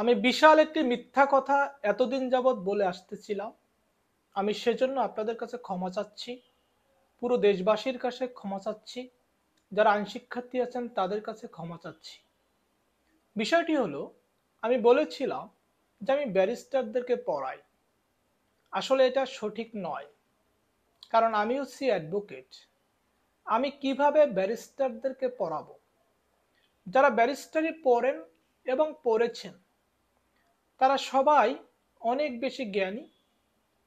আমি বিশাল একটি মিথ্যা কথা এতদিন যাবৎ বলে আসতেছিলাম আমি সেজন্য আপনাদের কাছে ক্ষমা চাচ্ছি পুরো দেশবাসীর কাছে ক্ষমা চাচ্ছি যারা আইন শিক্ষার্থী আছেন তাদের কাছে ক্ষমা চাচ্ছি বিষয়টি হলো আমি বলেছিলাম যে আমি ব্যারিস্টারদেরকে পড়াই আসলে এটা সঠিক নয় কারণ আমি হচ্ছি অ্যাডভোকেট আমি কিভাবে ব্যারিস্টারদেরকে পড়াবো যারা ব্যারিস্টারি পড়েন এবং পড়েছেন তারা সবাই অনেক বেশি জ্ঞানী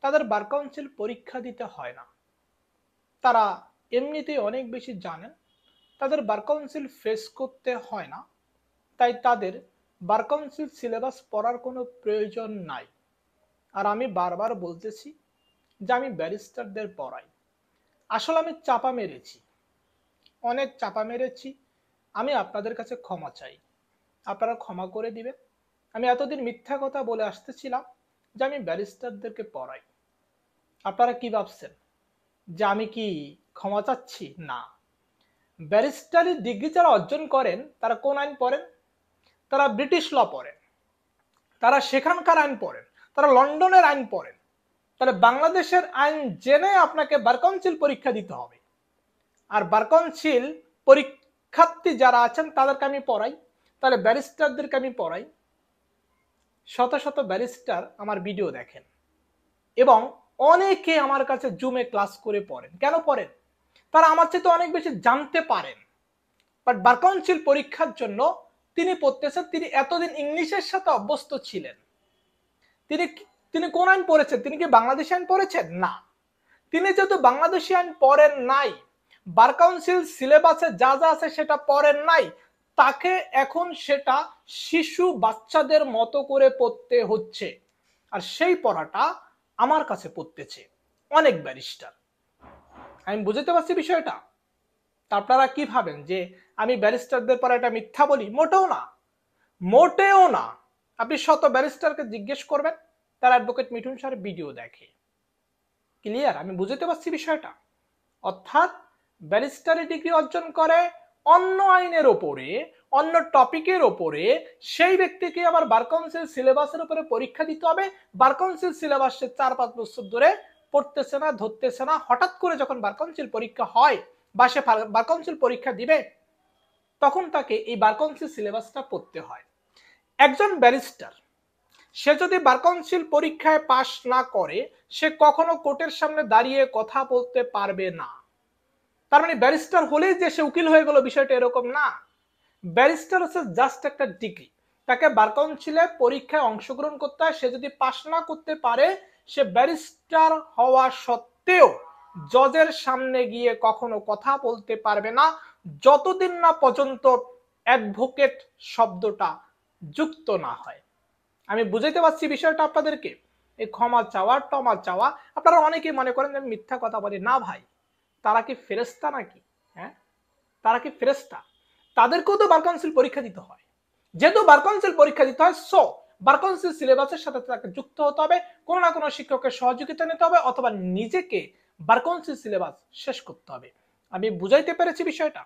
তাদের বার কাউন্সিল পরীক্ষা দিতে হয় না তারা এমনিতেই অনেক বেশি জানেন তাদের বার কাউন্সিল ফেস করতে হয় না তাই তাদের বার কাউন্সিল সিলেবাস পড়ার কোনো প্রয়োজন নাই আর আমি বারবার বলতেছি যে আমি ব্যারিস্টারদের পড়াই আসলে আমি চাপা মেরেছি অনেক চাপা মেরেছি আমি আপনাদের কাছে ক্ষমা চাই আপনারা ক্ষমা করে দিবেন আমি এতদিন মিথ্যা কথা বলে আসতেছিলাম যে আমি ব্যারিস্টারদেরকে পড়াই আপনারা কি ভাবছেন যে আমি কি ক্ষমা চাচ্ছি না ব্যারিস্টারি ডিগ্রি যারা অর্জন করেন তারা কোন আইন পড়েন তারা ব্রিটিশ ল পড়েন তারা সেখানকার আইন পড়েন তারা লন্ডনের আইন পড়েন তাহলে বাংলাদেশের আইন জেনে আপনাকে বার কাউন্সিল পরীক্ষা দিতে হবে আর বার কাউন্সিল পরীক্ষার্থী যারা আছেন তাদেরকে আমি পড়াই তাহলে ব্যারিস্টারদেরকে আমি পড়াই শত শত ব্যারিস্টার আমার ভিডিও দেখেন এবং অনেকে আমার কাছে জুমে ক্লাস করে পড়েন কেন পড়েন তারা আমার চেয়ে তো অনেক বেশি জানতে পারেন বাট বার কাউন্সিল পরীক্ষার জন্য তিনি পড়তেছেন তিনি এতদিন ইংলিশের সাথে অভ্যস্ত ছিলেন তিনি তিনি কোন আইন পড়েছেন তিনি কি বাংলাদেশি আইন পড়েছেন না তিনি যেহেতু বাংলাদেশি আইন পড়েন নাই বার কাউন্সিল সিলেবাসে যা যা আছে সেটা পড়েন নাই তাকে এখন সেটা শিশু বাচ্চাদের মতো করে পড়তে হচ্ছে আর সেই পড়াটা আমার কাছে পড়তেছে অনেক ব্যারিস্টার আমি বুঝতে পারছি বিষয়টা আপনারা কি ভাবেন যে আমি ব্যারিস্টারদের পরে এটা মিথ্যা বলি মোটেও না মোটেও না আপনি শত ব্যারিস্টারকে জিজ্ঞেস করবেন তার অ্যাডভোকেট মিঠুন স্যার ভিডিও দেখে ক্লিয়ার আমি বুঝতে পারছি বিষয়টা অর্থাৎ ব্যারিস্টারি ডিগ্রি অর্জন করে অন্য আইনের ওপরে অন্য টপিকের ওপরে সেই ব্যক্তিকে আবার বার কাউন্সিল সিলেবাসের উপরে পরীক্ষা দিতে হবে বার কাউন্সিল সিলেবাস সে চার পাঁচ বছর ধরে পড়তেছে না ধরতেছে না হঠাৎ করে যখন বার কাউন্সিল পরীক্ষা হয় বা সে বার কাউন্সিল পরীক্ষা দিবে তখন তাকে এই বার কাউন্সিল সিলেবাসটা পড়তে হয় একজন ব্যারিস্টার সে যদি বার কাউন্সিল পরীক্ষায় পাশ না করে সে কখনো কোর্টের সামনে দাঁড়িয়ে কথা বলতে পারবে না তার মানে ব্যারিস্টার হলেই যে সে উকিল হয়ে গেল বিষয়টা এরকম না ব্যারিস্টার হচ্ছে জাস্ট একটা ডিগ্রি তাকে বার কাউন্সিলে পরীক্ষায় অংশগ্রহণ করতে হয় সে যদি পাশ না করতে পারে সে ব্যারিস্টার হওয়া সত্ত্বেও জজের সামনে গিয়ে কখনো কথা বলতে পারবে না যতদিন না পর্যন্ত অ্যাডভোকেট শব্দটা যুক্ত না হয় আমি বুঝাইতে পারছি বিষয়টা আপনাদেরকে এই ক্ষমা চাওয়া টমা চাওয়া আপনারা অনেকেই মনে করেন আমি মিথ্যা কথা বলি না ভাই তারা কি ফেরেস্তা নাকি হ্যাঁ তারা কি ফেরেস্তা তাদেরকেও তো বার কাউন্সিল পরীক্ষা দিতে হয় যেহেতু বার কাউন্সিল পরীক্ষা দিতে হয় সো বার কাউন্সিল সিলেবাসের সাথে তাকে যুক্ত হতে হবে কোনো না কোনো শিক্ষকের সহযোগিতা নিতে হবে অথবা নিজেকে বার কাউন্সিল সিলেবাস শেষ করতে হবে আমি বুঝাইতে পেরেছি বিষয়টা